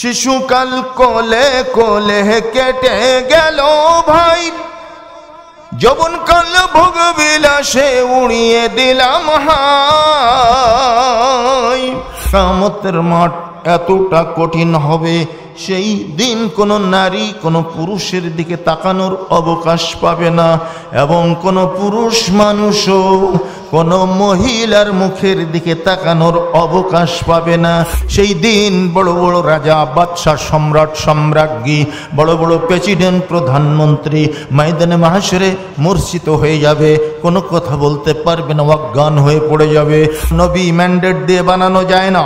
শিশুকাল কোলে কোলে কেটে গেল ভাই কাল ভোগ বিলাসে উড়িয়ে দিলাম হাই সামতের মাঠ এতটা কঠিন হবে সেই দিন কোনো নারী কোনো পুরুষের দিকে তাকানোর অবকাশ পাবে না এবং কোনো পুরুষ মানুষও কোনো মহিলার মুখের দিকে তাকানোর অবকাশ পাবে না সেই দিন বড় বড় রাজা বাদশাহ সম্রাট সম্রাজ্ঞী বড় বড় প্রেসিডেন্ট প্রধানমন্ত্রী ময়দানে মাহাসরে মূর্ছিত হয়ে যাবে কোনো কথা বলতে পারবে না অজ্ঞান হয়ে পড়ে যাবে নবী ম্যান্ডেট দিয়ে বানানো যায় না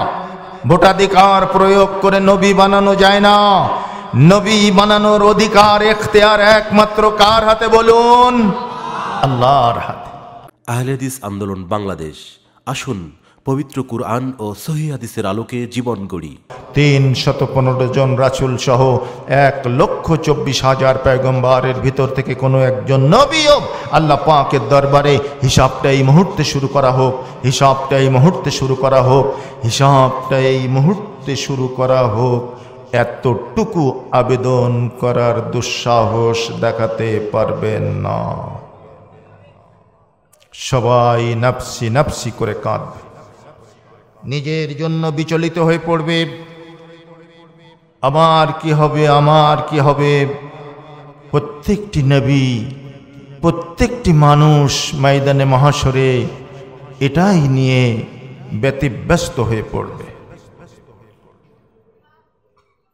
ভোটাধিকার প্রয়োগ করে নবী বানানো যায় না নবী বানানোর অধিকার এখতেয়ার একমাত্র কার হাতে বলুন আল্লাহর হাতে আহলেদিস আন্দোলন বাংলাদেশ আসুন পবিত্র কুরআন ও সহি হাদিসের আলোকে জীবন গড়ি তিন শত পনেরো জন রাসুল সহ এক লক্ষ চব্বিশ হাজার পেগম্বারের ভিতর থেকে কোনো একজন নবীয় আল্লাহ পাকের দরবারে হিসাবটা এই মুহূর্তে শুরু করা হোক হিসাবটা এই মুহূর্তে শুরু করা হোক হিসাবটা এই মুহূর্তে শুরু করা হোক এতটুকু আবেদন করার দুঃসাহস দেখাতে পারবেন না সবাই নাপসি নাপসি করে কাঁদবে নিজের জন্য বিচলিত হয়ে পড়বে আমার কি হবে আমার কি হবে প্রত্যেকটি নবী প্রত্যেকটি মানুষ ময়দানে মহাসরে এটাই নিয়ে ব্যতিব্যস্ত হয়ে পড়বে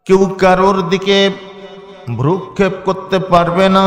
কেউ কারোর দিকে ভ্রুক্ষেপ করতে পারবে না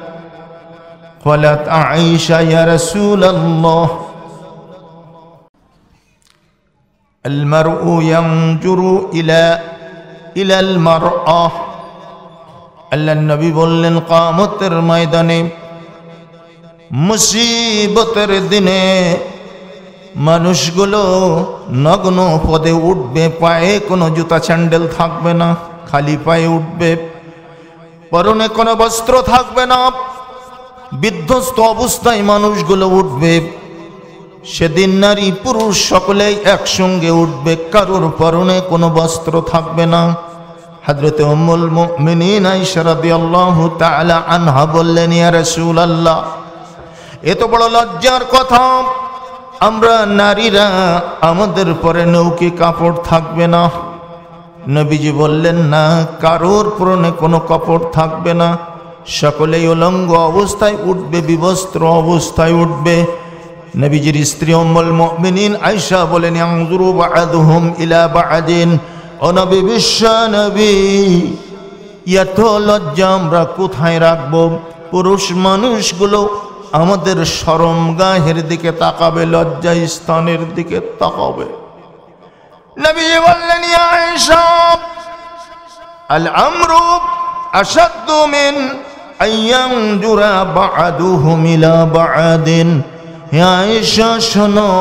قالت عائشة يا رسول الله المرء ينجر إلى إلى المرأة আল্লাহ নবী বললেন কামতের ময়দানে মুসিবতের দিনে মানুষগুলো নগ্ন পদে উঠবে পায়ে কোনো জুতা স্যান্ডেল থাকবে না খালি পায়ে উঠবে পরনে কোনো বস্ত্র থাকবে না বিধ্বস্ত অবস্থায় মানুষগুলো উঠবে সেদিন নারী পুরুষ সকলেই একসঙ্গে উঠবে কারোর পরনে কোনো বস্ত্র থাকবে না হাজরতে অমুল মিনীন সারাদি আল্লাহ তালা আনহা বললেন ইয়া রসুল আল্লাহ এত বড় লজ্জার কথা আমরা নারীরা আমাদের পরে নৌকি কাপড় থাকবে না নবীজি বললেন না কারোর পুরনে কোনো কাপড় থাকবে না সকলেই উলঙ্গ অবস্থায় উঠবে বিবস্ত্র অবস্থায় উঠবে নবীজির স্ত্রী অম্বল মিনিন আয়সা বলেন আংজুরু অনবী বিশ্ব নবী এত লজ্জা আমরা কোথায় রাখবো পুরুষ মানুষগুলো আমাদের সরম গাহের দিকে তাকাবে লজ্জা স্থানের দিকে তাকাবে নবীজি বললেন আল আমরূপ আসাদ্দুমিন আয়াম জুরা বাদু হুমিলা বাদিন হে আয়েশা শোনো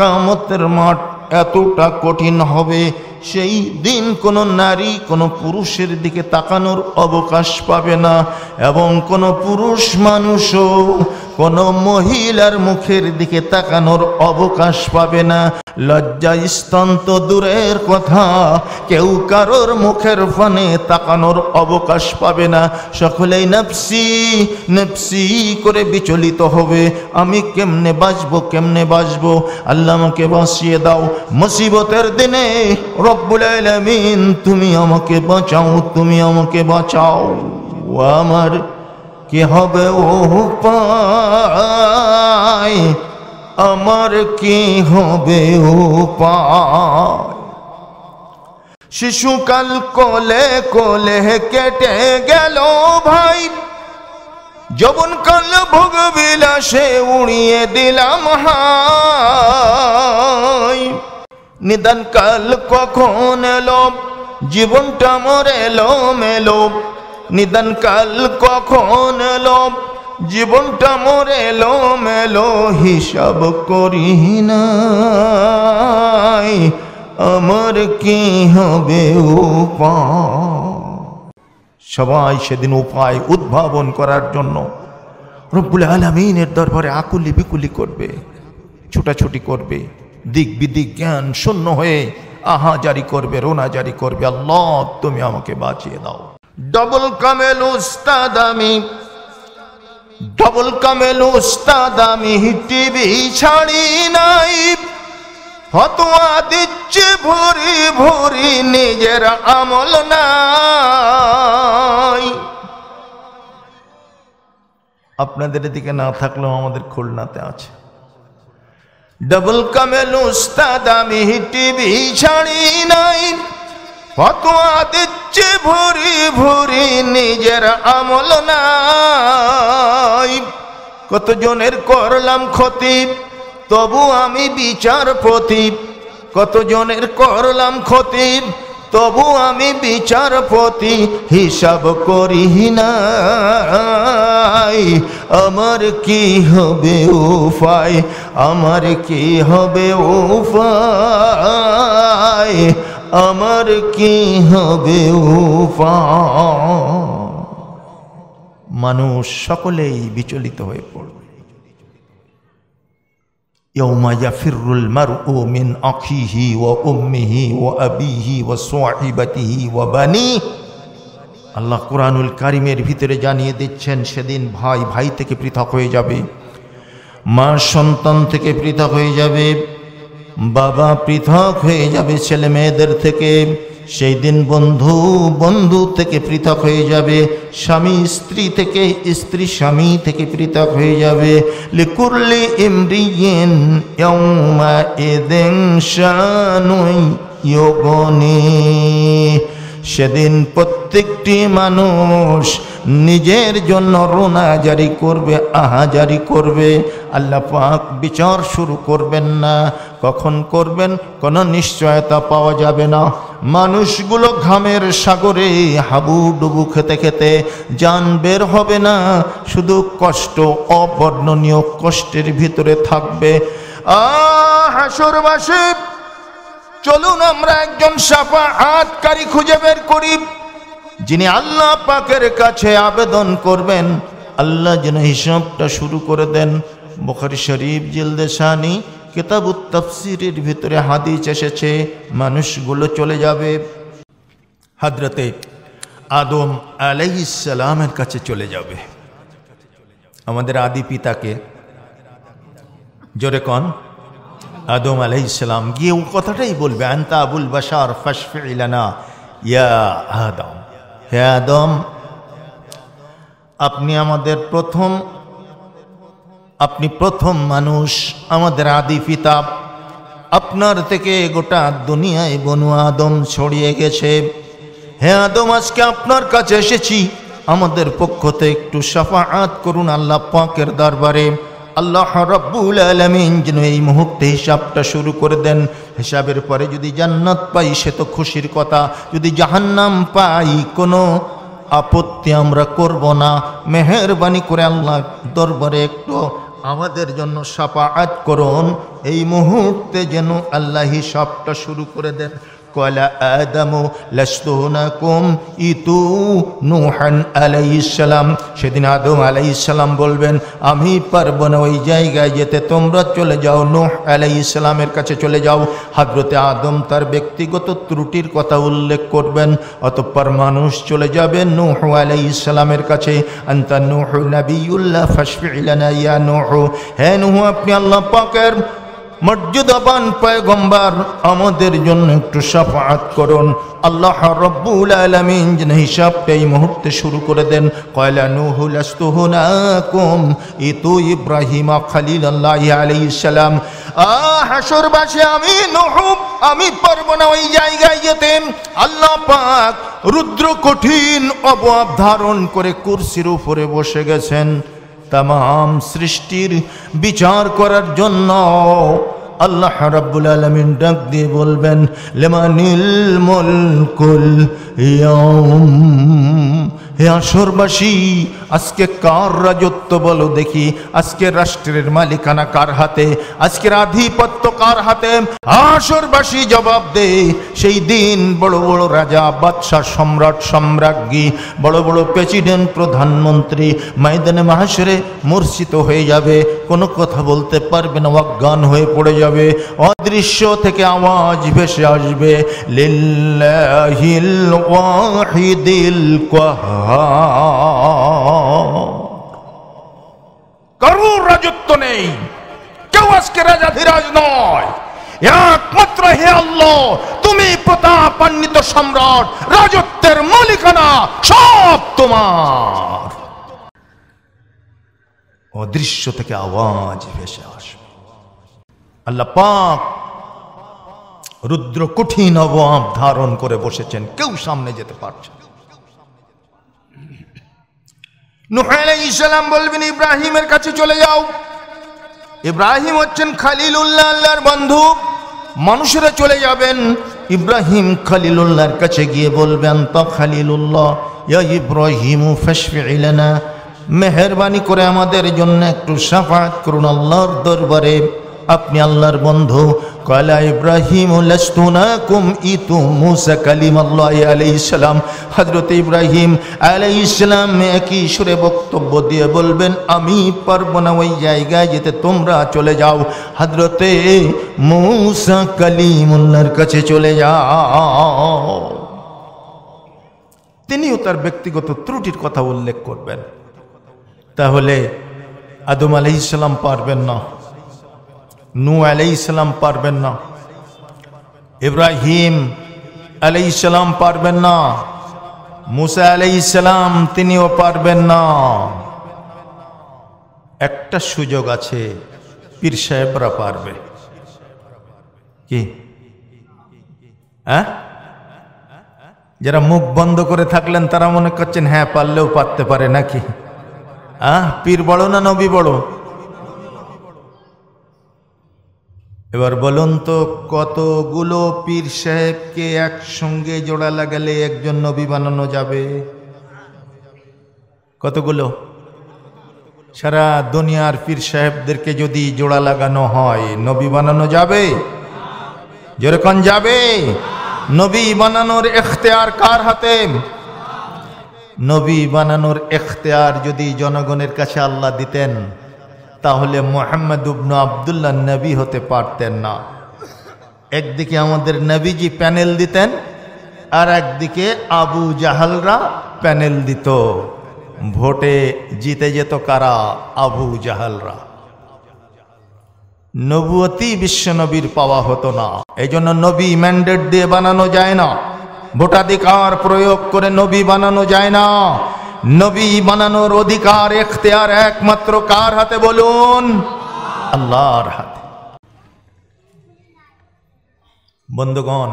কামতের মাঠ এতটা কঠিন হবে সেই দিন কোনো নারী কোনো পুরুষের দিকে তাকানোর অবকাশ পাবে না এবং কোনো পুরুষ মানুষও কোনো মহিলার মুখের দিকে তাকানোর অবকাশ পাবে না লজ্জা স্তন্ত দূরের কথা কেউ কারোর মুখের ফানে তাকানোর অবকাশ পাবে না সকলেই নেপসি নেপসি করে বিচলিত হবে আমি কেমনে বাঁচব কেমনে বাঁচব আল্লাহ আমাকে বাঁচিয়ে দাও মুসিবতের দিনে রব্বুল আলমিন তুমি আমাকে বাঁচাও তুমি আমাকে বাঁচাও আমার কি হবে ও পায় আমার কি হবে উপায় শিশুকাল কোলে কোলে কেটে গেল ভাই কাল ভোগ বিলাসে উড়িয়ে দিলাম হাই কাল কখন এলো জীবনটা আমার এলো মেলো নিদান কাল কখন এলো জীবনটা মরে এলো মেলো হিসাব করি নাই আমার কি হবে সবাই সেদিন উপায় উদ্ভাবন করার জন্য রব্বুল আলমিনের দরবারে আকুলি বিকুলি করবে ছুটাছুটি করবে দিক বিদিক জ্ঞান শূন্য হয়ে আহা জারি করবে রোনা জারি করবে আল্লাহ তুমি আমাকে বাঁচিয়ে দাও ডবল কামেল উস্তাদ আমি ডবল কামেল উস্তাদ আমি টিভি ছাড়ি নাই ফতোয়া দিচ্ছে ভরি ভরি নিজের আমল নাই আপনাদের এদিকে না থাকলেও আমাদের খুলনাতে আছে ডবল কামেল উস্তাদ আমি টিভি ছাড়ি নাই ফতোয়া দিচ্ছে ভুরি ভুরি নিজের আমল নাই কতজনের করলাম ক্ষতি তবু আমি বিচারপতি কতজনের করলাম ক্ষতি তবু আমি বিচারপতি হিসাব করি নাই আমার কি হবে উপায় আমার কি হবে উপায় আমার কি হবে মানুষ সকলেই বিচলিত হয়ে পড়বে মারু يوم يفر المرء من أخيه وأمه وأبيه ও وبنيه আল্লাহ কোরআনুল কারিমের ভিতরে জানিয়ে দিচ্ছেন সেদিন ভাই ভাই থেকে পৃথক হয়ে যাবে মা সন্তান থেকে পৃথক হয়ে যাবে বাবা পৃথক হয়ে যাবে ছেলে মেয়েদের থেকে সেই দিন বন্ধু বন্ধু থেকে পৃথক হয়ে যাবে স্বামী স্ত্রী থেকে স্ত্রী স্বামী থেকে পৃথক হয়ে যাবে লিকুরলি ইমরিয়েন ইয়ৌমা শানুই সেদিন প্রত্যেকটি মানুষ নিজের জন্য রোনা জারি করবে আহা জারি করবে আল্লাহ পাক বিচার শুরু করবেন না কখন করবেন কোনো নিশ্চয়তা পাওয়া যাবে না মানুষগুলো ঘামের সাগরে হাবু ডুবু খেতে খেতে যান বের হবে না শুধু কষ্ট অবর্ণনীয় কষ্টের ভিতরে থাকবে আ হাসুর বাসিব চলুন আমরা একজন সাফা হাতকারী খুঁজে বের করি যিনি আল্লাহ পাকের কাছে আবেদন করবেন আল্লাহ যেন হিসাবটা শুরু করে দেন বখারি শরীফ জিলদে সানি কেতাব তাফসিরের ভিতরে হাদিস এসেছে মানুষগুলো চলে যাবে হাদরাতে আদম আলাইসালামের কাছে চলে যাবে আমাদের আদি পিতাকে জোরে কন আদম আলাই ইসলাম গিয়ে ও কথাটাই বলবে আন্তা আবুল বাসার ফাশফি ইয়া আদম হে আদম আপনি আমাদের প্রথম আপনি প্রথম মানুষ আমাদের আদি পিতাব আপনার থেকে গোটা দুনিয়ায় বনু আদম ছড়িয়ে গেছে হে আদম আজকে আপনার কাছে এসেছি আমাদের পক্ষতে একটু সাফা আত করুন আল্লাহ পাকের দরবারে আল্লাহ রব্বুল আলমিন যেন এই মুহূর্তে হিসাবটা শুরু করে দেন হিসাবের পরে যদি জান্নাত পাই সে তো খুশির কথা যদি জাহান্নাম পাই কোনো আপত্তি আমরা করব না মেহরবানি করে আল্লাহ দরবারে একটু আমাদের জন্য সাফাআত করুন এই মুহূর্তে যেন আল্লাহ হিসাবটা শুরু করে দেন قال আদম লাস্তুনাকুম ইতু নুহান আলাইহিসসালাম সেদিন আদম আলাইহিসসালাম বলবেন আমি পারব না ওই জায়গায় যেতে তোমরা চলে যাও আলাই ইসলামের কাছে চলে যাও হাজরতে আদম তার ব্যক্তিগত ত্রুটির কথা উল্লেখ করবেন অতঃপর মানুষ চলে যাবে আলাই ইসলামের কাছে আনতা নূহ নবিউল্লাহ ফাশফি লানা ইয়া নূহ আপনি আল্লাহ পাকের মর্যাদাবান পয়গম্বর আমাদের জন্য একটু সাফাত করুন আল্লাহ রব্বুল আলমিন যেন হিসাব এই মুহূর্তে শুরু করে দেন কয়লা নুহুলাস্তুহনাকুম ইতু ইব্রাহিমা খালিল আল্লাহ আ ইসালাম বাসে আমি নহব আমি পারব না ওই জায়গায় যেতে আল্লাহ পাক রুদ্র কঠিন অবাব ধারণ করে কুরসির উপরে বসে গেছেন তাম সৃষ্টির বিচার করার জন্য আল্লাহ রাব্বুল আলমিন ডাক দিয়ে বলবেন লেমানিল মুলকুল ইয়াউম হে আসরবাসী আজকে কার রাজত্ব বলো দেখি আজকে রাষ্ট্রের মালিকানা কার হাতে আজকের আধিপত্য কার হাতে আসরবাসী জবাব দে সেই দিন বড় বড় রাজা বাদশাহ সম্রাট সম্রাজ্ঞী বড় বড় প্রেসিডেন্ট প্রধানমন্ত্রী ময়দানে মাহাসরে মূর্ছিত হয়ে যাবে কোনো কথা বলতে পারবে না অজ্ঞান হয়ে পড়ে যাবে অদৃশ্য থেকে আওয়াজ ভেসে আসবে লিল্লাহিল ওয়াহিদিল কাহার কারুর রাজত্ব নেই কেউ আজকে রাজা ধীরাজ নয় একমাত্র হে আল্লাহ তুমি প্রতাপান্বিত সম্রাট রাজত্বের মালিকানা সব তোমার অদৃশ্য থেকে আওয়াজ ভেসে আসবে আল্লাহ পাক রুদ্র কঠিন অবাব ধারণ করে বসেছেন কেউ সামনে যেতে পারছে নুহাইসালাম বলবেন ইব্রাহিমের কাছে চলে যাও ইব্রাহিম হচ্ছেন খালিল আল্লাহর বন্ধু মানুষেরা চলে যাবেন ইব্রাহিম খালিলুল্লাহর কাছে গিয়ে বলবেন তো খালিলুল্লাহ ইয়া ইব্রাহিম ফেসফিলেনা মেহরবানি করে আমাদের জন্য একটু সাফাত করুন আল্লাহর দরবারে আপনি আল্লাহর বন্ধু কয়লা ইব্রাহিম লাস্তুনাকুম ইতু মুসা কালিমাল্লাহ আলাই ইসলাম হজরত ইব্রাহিম আলাই ইসলাম একই সুরে বক্তব্য দিয়ে বলবেন আমি পারবো না ওই জায়গায় যেতে তোমরা চলে যাও হজরতে মুসা কালিমুল্লার কাছে চলে যাও তিনিও তার ব্যক্তিগত ত্রুটির কথা উল্লেখ করবেন তাহলে আদম আলাই পারবেন না নু আলাই ইসলাম পারবেন না ইব্রাহিম আলাই ইসলাম পারবেন না মুসা আলাই ইসলাম তিনিও পারবেন না একটা সুযোগ আছে পীর সাহেবরা পারবে কি হ্যাঁ যারা মুখ বন্ধ করে থাকলেন তারা মনে করছেন হ্যাঁ পারলেও পারতে পারে নাকি আহ হ্যাঁ, পীর বড় না নবী বড় এবার বলুন তো কতগুলো পীর সাহেবকে একসঙ্গে জোড়া লাগালে একজন নবী বানানো যাবে কতগুলো সারা দুনিয়ার পীর সাহেবদেরকে যদি জোড়া লাগানো হয় নবী বানানো যাবে যেরকম যাবে নবী বানানোর এখতেয়ার কার হাতে নবী বানানোর এখতেয়ার যদি জনগণের কাছে আল্লাহ দিতেন তাহলে মোহাম্মদ উবনু আবদুল্লাহ নবী হতে পারতেন না একদিকে আমাদের নবীজি প্যানেল দিতেন আর একদিকে আবু জাহালরা প্যানেল দিত ভোটে জিতে যেত কারা আবু জাহালরা নবুয়তি বিশ্বনবীর পাওয়া হতো না এই জন্য নবী ম্যান্ডেট দিয়ে বানানো যায় না ভোটাধিকার প্রয়োগ করে নবী বানানো যায় না নবী বানানোর অধিকার এখতেয়ার একমাত্র কার হাতে বলুন আল্লাহর হাতে বন্ধুগণ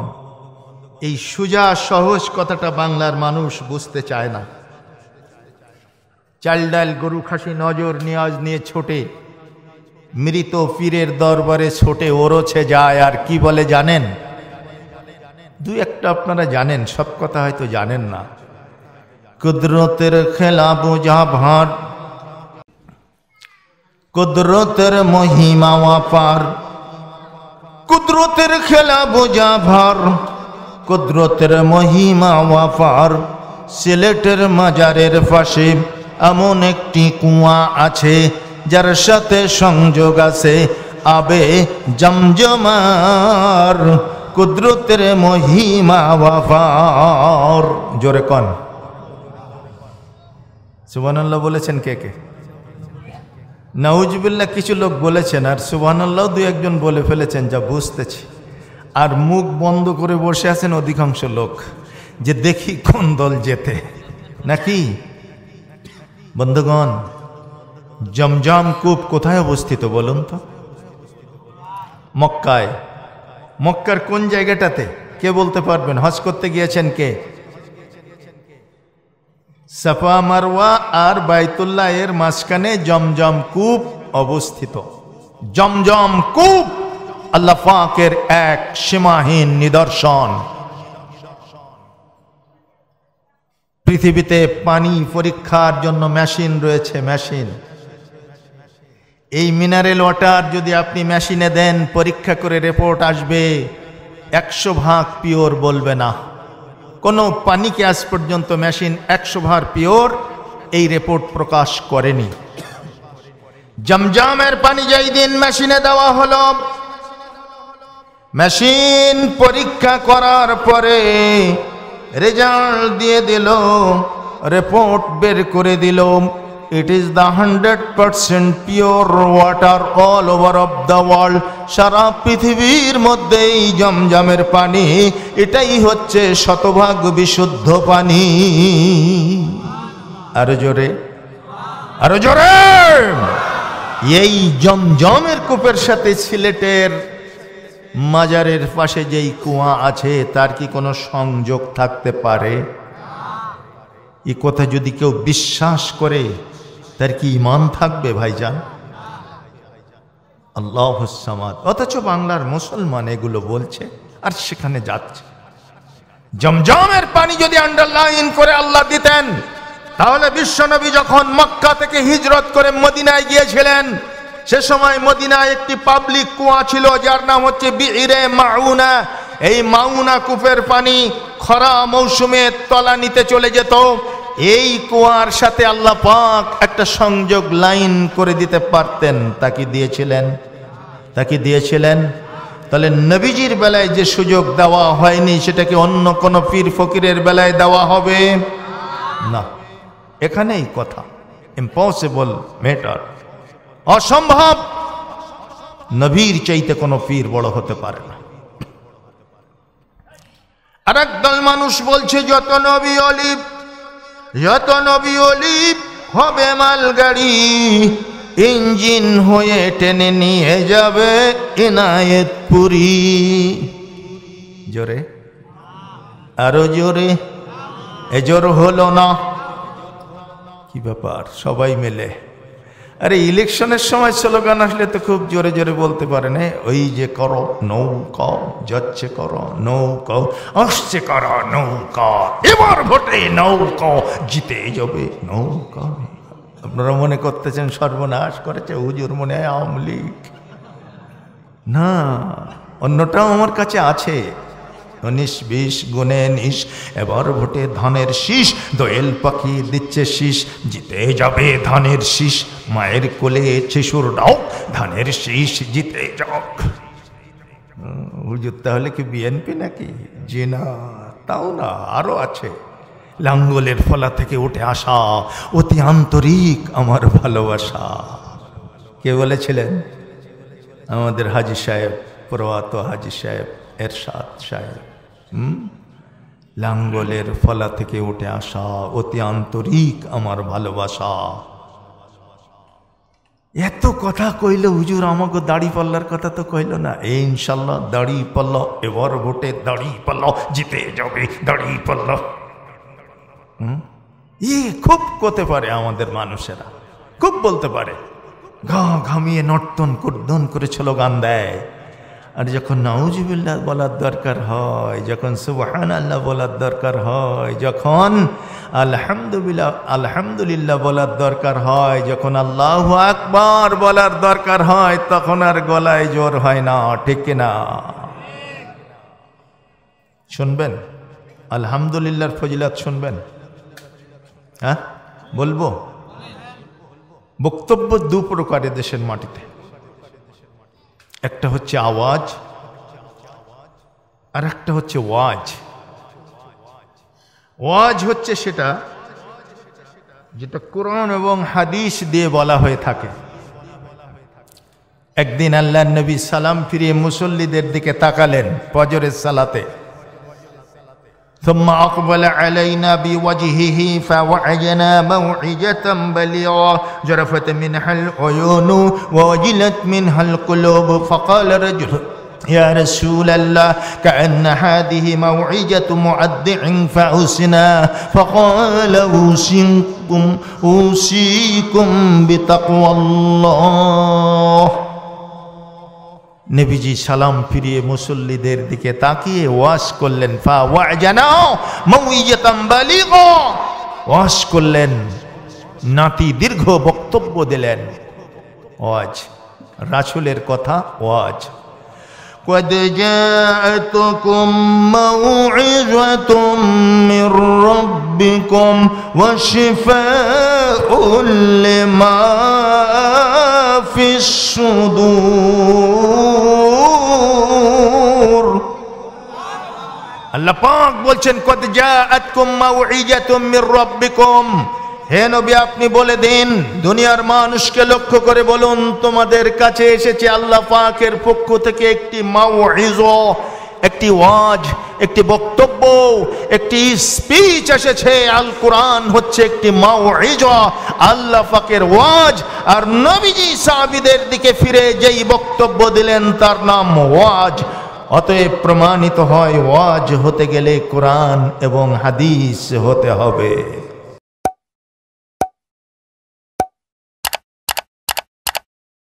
এই সুজা সহজ কথাটা বাংলার মানুষ বুঝতে চায় না চাল ডাল গরু খাসি নজর নিয়াজ নিয়ে ছোটে মৃত পীরের দরবারে ছোটে ওরছে যায় আর কি বলে জানেন দু একটা আপনারা জানেন সব কথা হয়তো জানেন না কুদরতের খেলা বোঝা ভার কুদরতের মহিমা অপার কুদরতের খেলা বোঝা ভার কুদরতের মহিমা অপার সিলেটের মাজারের পাশে এমন একটি কুয়া আছে যার সাথে সংযোগ আছে আবে জমজমার কুদরতের মহিমা ওয়াফার জোরে কন সুবাহান্লাহ বলেছেন কে কে নাউজবিল্লা কিছু লোক বলেছেন আর সুবাহান্লাহ দু একজন বলে ফেলেছেন যা বুঝতেছি আর মুখ বন্ধ করে বসে আছেন অধিকাংশ লোক যে দেখি কোন দল যেতে নাকি বন্ধুগণ জমজম কূপ কোথায় অবস্থিত বলুন তো মক্কায় মক্কার কোন জায়গাটাতে কে বলতে পারবেন হজ করতে গিয়েছেন কে সাফা মারওয়া আর বাইতুল্লাহ এর মাঝখানে জমজম কূপ অবস্থিত জমজম কূপ আল্লাহ পাকের এক সীমাহীন নিদর্শন পৃথিবীতে পানি পরীক্ষার জন্য মেশিন রয়েছে মেশিন এই মিনারেল ওয়াটার যদি আপনি মেশিনে দেন পরীক্ষা করে রিপোর্ট আসবে একশো ভাগ পিওর বলবে না কোনো পানিকে আজ পর্যন্ত মেশিন একশো ভার পিওর এই রিপোর্ট প্রকাশ করেনি জমজামের পানি যেই দিন মেশিনে দেওয়া হলো মেশিন পরীক্ষা করার পরে রেজাল্ট দিয়ে দিল রিপোর্ট বের করে দিল It is the 100% pure water all over of the world. সারা পৃথিবীর মধ্যেই জমজমের পানি এটাই হচ্ছে শতভাগ বিশুদ্ধ পানি আরো জোরে আরো জোরে এই জমজমের কূপের সাথে সিলেটের মাজারের পাশে যেই কুয়া আছে তার কি কোনো সংযোগ থাকতে পারে এ কথা যদি কেউ বিশ্বাস করে তার কি ইমান থাকবে ভাইজান আল্লাহ হুসামাদ অথচ বাংলার মুসলমান এগুলো বলছে আর সেখানে যাচ্ছে জমজমের পানি যদি আন্ডারলাইন করে আল্লাহ দিতেন তাহলে বিশ্বনবী যখন মক্কা থেকে হিজরত করে মদিনায় গিয়েছিলেন সে সময় মদিনায় একটি পাবলিক কুয়া ছিল যার নাম হচ্ছে বিড়ে মাউনা এই মাউনা কূপের পানি খরা মৌসুমে তলা নিতে চলে যেত এই কুয়ার সাথে আল্লাহ পাক একটা সংযোগ লাইন করে দিতে পারতেন তাকে দিয়েছিলেন তাকে দিয়েছিলেন তাহলে নবীজির বেলায় যে সুযোগ দেওয়া হয়নি সেটাকে অন্য কোনো পীর ফকিরের বেলায় দেওয়া হবে না এখানেই কথা ইম্পসিবল ম্যাটার অসম্ভব নবীর চাইতে কোনো পীর বড় হতে পারে না আর দল মানুষ বলছে যত নবী অলিভ যত নবী অলি হবে মালগাড়ি ইঞ্জিন হয়ে টেনে নিয়ে যাবে এনায়েতপুরি জোরে আরো জোরে এজোর হলো না কি ব্যাপার সবাই মিলে আরে ইলেকশনের সময় স্লোগান আসলে তো খুব জোরে জোরে বলতে পারে না হ্যাঁ? ওই যে কর ক যাচ্ছে কর ক আসছে কর ক এবার ভোটে ক জিতে যাবে ক আপনারা মনে করতেছেন সর্বনাশ করেছে হুজুর মনে হয় আওয়ামী লীগ না অন্যটাও আমার কাছে আছে উনিশ বিশ গুণে নিশ এবার ভোটে ধানের শীষ দোয়েল পাখি দিচ্ছে শীষ জিতে যাবে ধানের শীষ মায়ের কোলে শিশুর ডাও ধানের শীষ জিতে যাক হুজুর তাহলে কি বিএনপি নাকি জি না তাও না আরও আছে লাঙ্গলের ফলা থেকে উঠে আসা অতি আন্তরিক আমার ভালোবাসা কে বলেছিলেন আমাদের হাজি সাহেব প্রয়াত হাজি সাহেব এরশাদ সাহেব লাঙ্গলের ফলা থেকে উঠে আসা অতি আন্তরিক আমার ভালোবাসা এত কথা কইল হুজুর আমাকে দাড়ি পাল্লার কথা তো কইল না এই ইনশাল্লাহ দাড়ি পাল্ল এবার ভোটে দাড়ি পাল্ল জিতে যাবে দাড়ি পাল্ল ই খুব করতে পারে আমাদের মানুষেরা খুব বলতে পারে ঘা ঘামিয়ে নর্তন কুর্দন করে গান দেয় আর যখন নাউজিবুল্লাহ বলার দরকার হয় যখন সুবহান আল্লাহ বলার দরকার হয় যখন আলহামদুলিল্লাহ আলহামদুলিল্লাহ বলার দরকার হয় যখন আল্লাহ আকবার বলার দরকার হয় তখন আর গলায় জোর হয় না ঠিক না শুনবেন আলহামদুলিল্লাহর ফজিলাত শুনবেন হ্যাঁ বলবো বক্তব্য দু প্রকারে দেশের মাটিতে একটা হচ্ছে আওয়াজ আর একটা হচ্ছে ওয়াজ ওয়াজ হচ্ছে সেটা যেটা কোরআন এবং হাদিস দিয়ে বলা হয়ে থাকে একদিন আল্লাহ নবী সালাম ফিরিয়ে মুসল্লিদের দিকে তাকালেন পজরের সালাতে ثم أقبل علينا بوجهه فوعينا موعجة بليغة جرفت منها العيون ووجلت منها القلوب فقال رجل يا رسول الله كأن هذه موعجة معدع فأوسنا فقال أوصيكم أوصيكم بتقوى الله নেবিজি সালাম ফিরিয়ে মুসল্লিদের দিকে তাকিয়ে ওয়াশ করলেন ফা ওয়াশ করলেন নাতি দীর্ঘ বক্তব্য দিলেন ওয়াজ রাসুলের কথা ওয়াজ قد جاءتكم موعظة من ربكم وشفاء لما في الصدور الله পাক বলছেন কত جاءتكم موعظه من ربكم হে নবী আপনি বলে দিন দুনিয়ার মানুষকে লক্ষ্য করে বলুন তোমাদের কাছে এসেছে আল্লাহ পাকের পক্ষ থেকে একটি মাউইজা একটি ওয়াজ একটি বক্তব্য একটি স্পিচ এসেছে আল কোরআন হচ্ছে একটি আল্লাহ ফাকের ওয়াজ আর নবীজি সাবিদের দিকে ফিরে যেই বক্তব্য দিলেন তার নাম ওয়াজ অতএব প্রমাণিত হয় ওয়াজ হতে গেলে কোরআন এবং হাদিস হতে হবে